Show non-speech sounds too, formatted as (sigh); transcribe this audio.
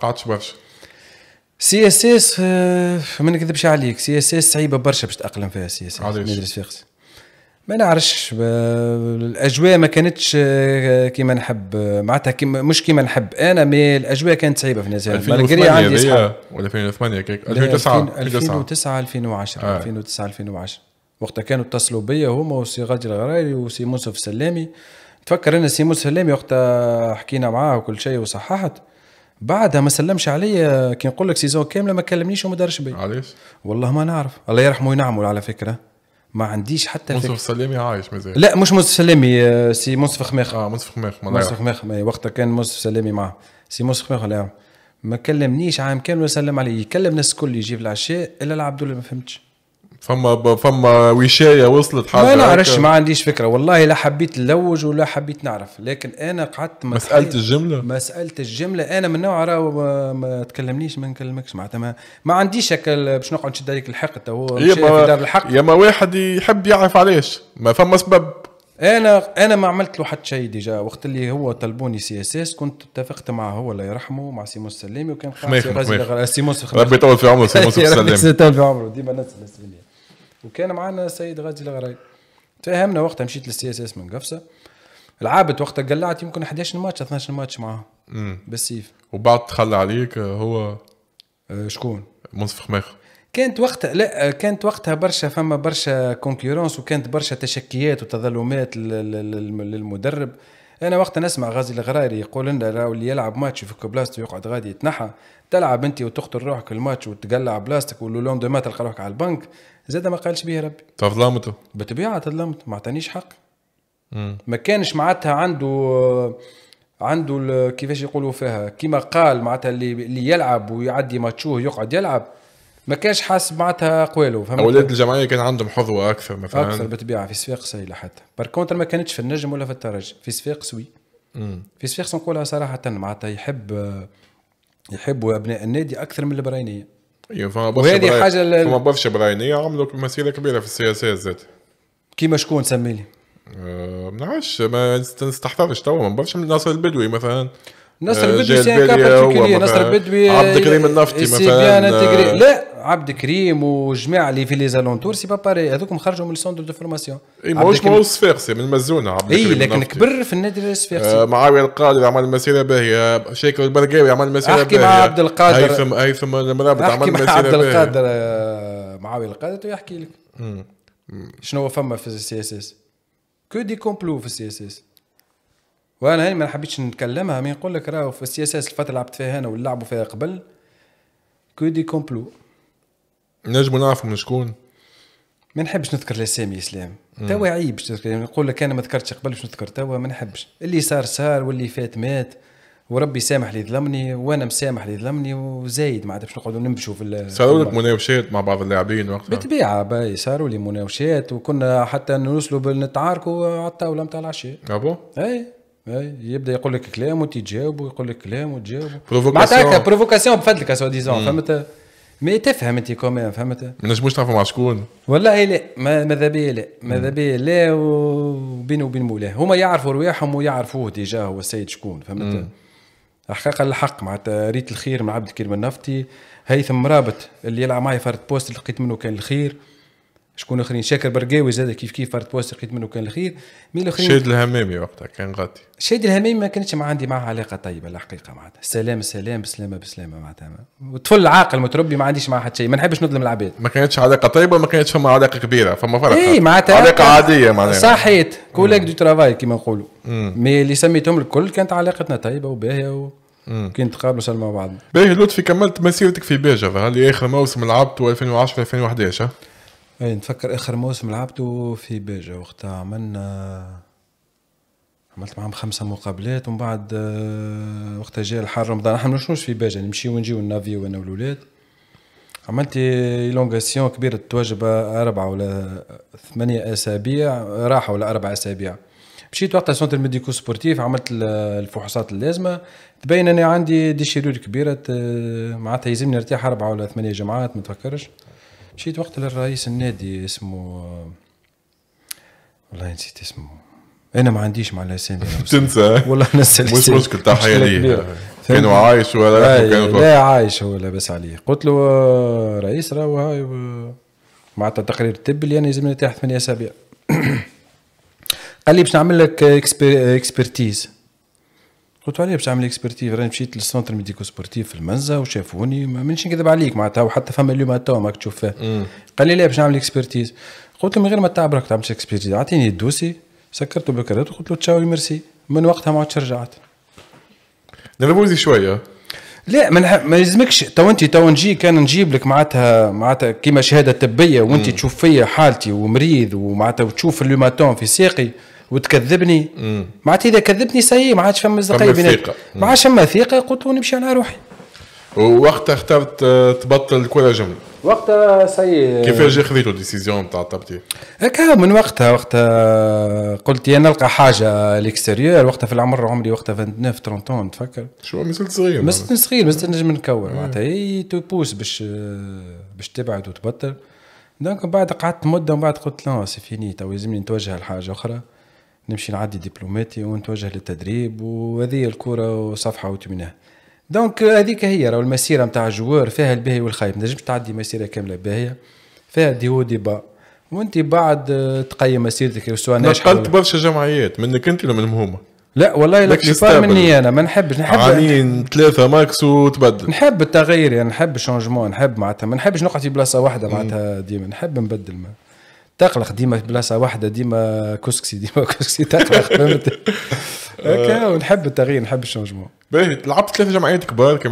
توقعتش برشا سي اس اس آه، ما نكذبش عليك سي اس اس صعيبه برشا باش تاقلم فيها سي اس اس ندرس فيها ما نعرفش الاجواء ما كانتش آه، كيما نحب معناتها مش كيما نحب انا مي الاجواء كانت صعيبه في الجزائر مالغري عندي ولا 2008 2009 2009 2010 2009 2010 وقتها كانوا اتصلوا بيا هما وسي غادي الغرايري وسي موسى السلامي تفكر انا سي موسى السلامي وقتها حكينا معاه وكل شيء وصححت بعدها ما سلمش عليا كي نقول لك سيزون كامله ما كلمنيش وما دارش بي علاش والله ما نعرف الله يرحمه وينعمه على فكره ما عنديش حتى منصف السلامي عايش مازال لا مش منصف السلامي آه، سي منصف خماخ اه منصف خماخ منصف خماخ وقتها كان منصف السلامي معاه سي منصف خماخ ما كلمنيش عام كامل وسلم عليه يكلم الناس الكل يجيب العشاء الا العبد ما فهمتش فما فما وشايه وصلت حاجه ما نعرفش ما عنديش فكره والله لا حبيت نلوج ولا حبيت نعرف لكن انا قعدت مساله الجمله مساله الجمله انا من نوع راه ما تكلمنيش ما نكلمكش معناتها ما, ما عنديش هكا باش نقعد نشد عليك الحق تو هو في دار الحق يا ما واحد يحب يعرف علاش ما فما سبب انا انا ما عملت له حتى شيء ديجا وقت اللي هو طلبوني سي اس اس كنت اتفقت معه هو الله يرحمه مع سيمون السلامي وكان خميس ربي يطول في عمره سيمون (laughs) السلامي ربي يطول في عمره ديما نسال وكان معنا السيد غازي الغراي تفاهمنا وقتها مشيت للسي اس اس من قفصه لعبت وقتها قلعت يمكن 11 ماتش 12 ماتش معاه بالسيف وبعد تخلى عليك آه، هو آه، شكون؟ منصف خماخ كانت وقتها لا آه، كانت وقتها برشا فما برشا كونكورونس وكانت برشا تشكيات وتظلمات للمدرب انا وقت نسمع غازي الغراري يقول لنا لو اللي يلعب ماتش في بلاستيك يقعد غادي يتنحى تلعب انت وتقتل روحك الماتش وتقلع بلاستيك ولو ما تلقى روحك على البنك زاد ما قالش به ربي تظلمته بطبيعه تظلمت ما عطانيش حق ما كانش معناتها عنده عنده كيفاش يقولوا فيها كيما قال معناتها اللي, اللي يلعب ويعدي ماتشوه يقعد يلعب ما كانش حاسس معناتها قوالو فهمت اولاد الجمعيه كان عندهم حظوه اكثر مثلا اكثر بالطبيعه في صفاقس سهله حتى كونتر ما كانتش في النجم ولا في الترجي في صفاقس وي في صفاقس نقولها صراحه معناتها يحب يحبوا ابناء النادي اكثر من البراينيه ايوه فما حاجه فما برشا براينيه عملوا مسيره كبيره في السياسه زاد كيما شكون سميلي؟ أه، ما نعرفش ما نستحضرش توا من برشا من ناصر البدوي مثلا نصر أه، البدوي سي ان كابارتيكولي نصر البدوي عبد الكريم النفطي مثلا لا عبد كريم وجماعه اللي في لي زالونتور سي با باري هذوك خرجوا من السونتر دو فورماسيون اي ماهوش ماهو الصفاقسي من مزونه عبد اي لكن كبر في النادي الصفاقسي آه معاويه القادر عمل مسيره باهيه شيكو البرقاوي عمل مسيره باهيه احكي مع عبد القادر هيثم هيثم المرابط عمل مسيره باهيه عبد القادر معاويه القادر يحكي لك شنو فما في السي اس اس كو دي كومبلو في السي اس اس وانا هاني ما حبيتش نتكلمها مي نقول لك راهو في السي اس اس الفتره اللي لعبت فيها انا واللي لعبوا فيها قبل كو دي كومبلو نجموا نعرفوا من شكون ما نحبش نذكر الاسامي اسلام توا عيب يعني نقول لك انا ما ذكرتش قبل باش نذكر توا ما نحبش اللي صار صار واللي فات مات وربي سامح اللي ظلمني وانا مسامح اللي ظلمني وزايد ما عاد باش نقعدوا نمشوا في صاروا لك مناوشات مع بعض اللاعبين وقتها بالطبيعه باي صاروا لي مناوشات وكنا حتى نوصلوا نتعاركوا على الطاوله نتاع العشاء ابو آه اي اي يبدا يقول لك كلام وتجاوب ويقول لك كلام وتجاوب بروفوكاسيون معناتها بروفوكاسيون بفضلك سو ديزون فهمت مي تفهم انت كومان فهمت ما نجموش تعرفوا مع شكون والله لا ماذا بيا لا ماذا بيا لا وبينه وبين مولاه هما يعرفوا رواحهم ويعرفوه ديجا هو السيد شكون فهمت حقيقة الحق معناتها ريت الخير من عبد الكريم النفطي هيثم رابط اللي يلعب معايا فرد بوست لقيت منه كان الخير شكون اخرين شاكر برقاوي زاد كيف كيف فرد بوست لقيت منه كان الخير مين الاخرين شاد الهمامي وقتها كان غاتي شاد الهمامي ما كانتش ما عندي معاه علاقه طيبه الحقيقه معناتها السلام السلام بسلامه بسلامه معناتها طفل عاقل متربي ما عنديش معاه حتى شيء ما نحبش نظلم العباد ما كانتش علاقه طيبه ما كانتش فما علاقه كبيره فما فرق اي معناتها علاقه عاديه معناتها صحيت كولاك دو ترافاي كيما نقولوا مي اللي سميتهم الكل كانت علاقتنا طيبه وباهيه و... كنت نتقابلوا سلمى مع بعض باهي لطفي كملت مسيرتك في بيجا اللي اخر موسم لعبته 2010 2011 اي نتفكر اخر موسم لعبته في باجة وقتها عملنا عملت معهم خمسة مقابلات ومن بعد آه، وقتها جاء الحر رمضان احنا مشوش في باجة نمشي ونجي ونافي انا والولاد عملت إلونغاسيون كبيرة توجب أربعة ولا ثمانية أسابيع راحة ولا أربع أسابيع مشيت وقتها سونتر ميديكو سبورتيف عملت الفحوصات اللازمة تبين أني عندي دي شيرور كبيرة آه، معناتها يلزمني نرتاح أربعة ولا ثمانية جمعات ما تفكرش مشيت وقت للرئيس النادي اسمه والله نسيت اسمه انا ما عنديش مع الاسامي (laughs) تنسى والله انا مش مشكل تحيه ليه كانوا عايش ولا آه، لا عايش هو لاباس عليه قلت له رئيس راهو هاي معناتها تقرير الطب اللي انا يعني لازمني تحت ثمانية اسابيع (clears throat) قال لي باش نعمل لك اكسبرتيز قلت عليه باش نعمل اكسبرتيف راني مشيت للسونتر ميديكو سبورتيف في المنزه وشافوني ما منش نكذب عليك معناتها وحتى فما اليوم تو ماك تشوف فيه قال لي لا باش نعمل اكسبرتيز قلت له من غير ما تعب راك تعمل اكسبرتيز اعطيني الدوسي سكرته بالكرات وقلت له تشاوي ميرسي من وقتها ما عادش رجعت نرموزي شويه لا ما ما يلزمكش تو انت تو نجي كان نجيب لك معناتها معناتها كيما شهاده طبيه وانت تشوف فيا حالتي ومريض ومعناتها وتشوف اللوماتون في ساقي وتكذبني معناتها اذا كذبتني سي ما عادش فما مصداقيه بيناتنا ما عادش فما ثقه قلت له نمشي على روحي ووقتها اخترت آه، تبطل كل جمله وقتها آه، سي كيفاش خذيت الديسيزيون تاع التبطيل؟ هكا من وقتها وقتها آه، قلت يا نلقى حاجه ليكستيريور وقتها في العمر عمري وقتها 29 30 تفكر شو مازلت صغير مازلت صغير مازلت نجم نكور معناتها اي تو بوس باش باش تبعد وتبطل دونك بعد قعدت مده ومن بعد قلت لا سي فيني تو لازمني نتوجه لحاجه اخرى نمشي نعدي دبلوماتي ونتوجه للتدريب وهذه الكره وصفحه وتمنها دونك هذيك هي راهو المسيره نتاع الجوار فيها الباهي والخايب ما تنجمش تعدي مسيره كامله باهيه فيها دي هو با وانت بعد تقيم مسيرتك سواء نقلت برشا جمعيات منك انت ولا من هما لا والله لك مني انا ما نحبش نحب عامين ثلاثه ماكس وتبدل نحب التغيير يعني نحب الشونجمون نحب معناتها ما نحبش نقعد في بلاصه واحده معناتها ديما نحب نبدل ما. تقلق ديما في بلاصه واحده ديما كسكسي ديما (laughs) كسكسي تقلق فهمت (laughs) آه. هكا ونحب التغيير نحب الشونجمون باهي لعبت ثلاثه جمعيات كبار كما